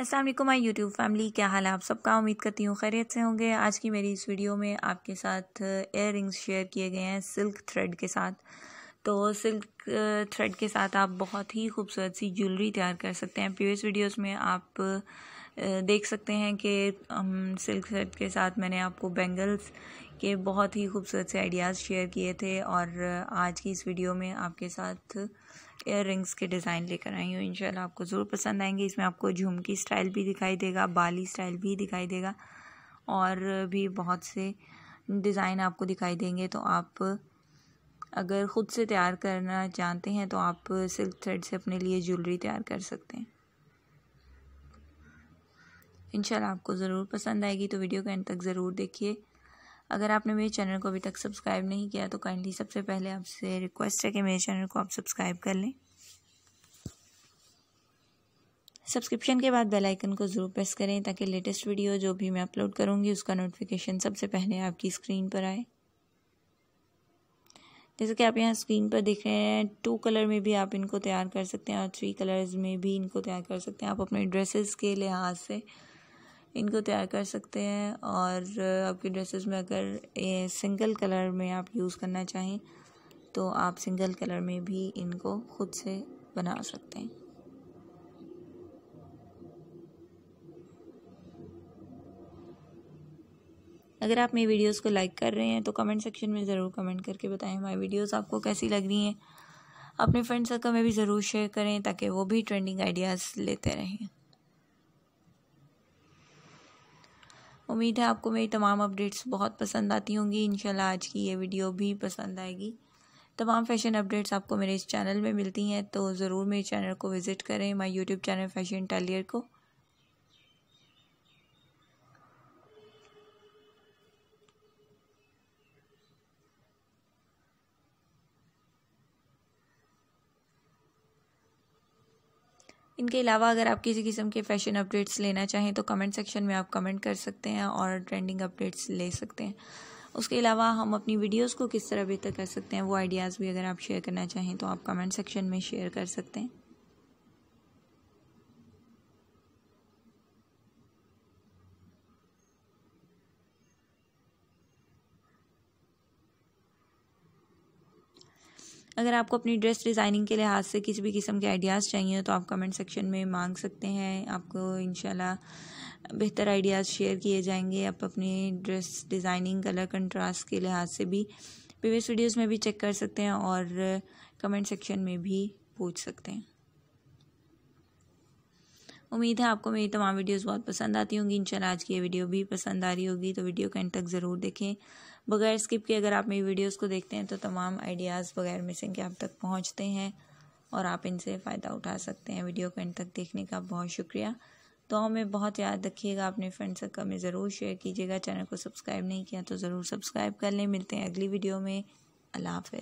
Aslam my YouTube family क्या हाल है आप सबका उम्मीद करती हूँ खैरियत से होंगे आज की मेरी इस वीडियो में आपके साथ एयर रिंग्स शेयर किए गए हैं सिल्क थ्रेड के साथ तो सिल्क थ्रेड के साथ आप बहुत ही खूबसूरत सी ज्वेलरी तैयार कर सकते हैं प्रीवियस वीडियोस में आप देख सकते हैं कि सिल्क थ्रेड के साथ मैंने आपको बैंगल्स के बहुत ही खूबसूरत से आइडियाज़ शेयर किए थे और आज की इस वीडियो में आपके साथ एयर रिंग्स के डिज़ाइन लेकर आई हूँ इंशाल्लाह आपको ज़रूर पसंद आएंगे इसमें आपको झुमकी स्टाइल भी दिखाई देगा बाली स्टाइल भी दिखाई देगा और भी बहुत से डिज़ाइन आपको दिखाई देंगे तो आप अगर ख़ुद से तैयार करना जानते हैं तो आप सिल्क थ्रेड से अपने लिए ज्वेलरी तैयार कर सकते हैं इंशाल्लाह आपको ज़रूर पसंद आएगी तो वीडियो के एंड तक ज़रूर देखिए अगर आपने मेरे चैनल को अभी तक सब्सक्राइब नहीं किया तो काइंडली सबसे पहले आपसे रिक्वेस्ट है कि मेरे चैनल को आप सब्सक्राइब कर लें सब्सक्रिप्शन के बाद बेल आइकन को ज़रूर प्रेस करें ताकि लेटेस्ट वीडियो जो भी मैं अपलोड करूँगी उसका नोटिफिकेशन सबसे पहले आपकी स्क्रीन पर आए जैसे कि आप यहाँ स्क्रीन पर देख रहे हैं टू कलर में भी आप इनको तैयार कर सकते हैं और थ्री कलर्स में भी इनको तैयार कर सकते हैं आप अपने ड्रेसेस के लिहाज से इनको तैयार कर सकते हैं और आपके ड्रेसेस में अगर सिंगल कलर में आप यूज़ करना चाहें तो आप सिंगल कलर में भी इनको खुद से बना सकते हैं अगर आप मेरी वीडियोस को लाइक कर रहे हैं तो कमेंट सेक्शन में ज़रूर कमेंट करके बताएं हमारी वीडियोस आपको कैसी लग रही हैं अपने फ्रेंड सर्कल में भी ज़रूर शेयर करें ताकि वो भी ट्रेंडिंग आइडियाज़ लेते रहें उम्मीद है आपको मेरी तमाम अपडेट्स बहुत पसंद आती होंगी इन आज की ये वीडियो भी पसंद आएगी तमाम फैशन अपडेट्स आपको मेरे इस चैनल में मिलती हैं तो ज़रूर मेरे चैनल को विज़िट करें my YouTube channel fashion tailor को इनके अलावा अगर आप किसी किस्म के फैशन अपडेट्स लेना चाहें तो कमेंट सेक्शन में आप कमेंट कर सकते हैं और ट्रेंडिंग अपडेट्स ले सकते हैं उसके अलावा हम अपनी वीडियोस को किस तरह बेहतर कर सकते हैं वो आइडियाज़ भी अगर आप शेयर करना चाहें तो आप कमेंट सेक्शन में शेयर कर सकते हैं अगर आपको अपनी ड्रेस डिज़ाइनिंग के लिहाज से किसी भी किस्म के आइडियाज़ चाहिए तो आप कमेंट सेक्शन में मांग सकते हैं आपको इन बेहतर आइडियाज़ शेयर किए जाएंगे आप अपनी ड्रेस डिज़ाइनिंग कलर कंट्रास्ट के लिहाज से भी प्रीवियस वीडियोज़ में भी चेक कर सकते हैं और कमेंट सेक्शन में भी पूछ सकते हैं उम्मीद है आपको मेरी तमाम वीडियोस बहुत पसंद आती होंगी इंशाल्लाह आज की ये वीडियो भी पसंद आ रही होगी तो वीडियो के एंड तक ज़रूर देखें बगैर स्किप के अगर आप मेरी वीडियोस को देखते हैं तो तमाम आइडियाज़ बगैर मिसिंग के आप तक पहुँचते हैं और आप इनसे फ़ायदा उठा सकते हैं वीडियो को एंड तक देखने का बहुत शुक्रिया तो हमें बहुत याद रखिएगा अपने फ्रेंड सर्कल में ज़रूर शेयर कीजिएगा चैनल को सब्सक्राइब नहीं किया तो ज़रूर सब्सक्राइब कर लें मिलते हैं अगली वीडियो में अल्लाह हाफ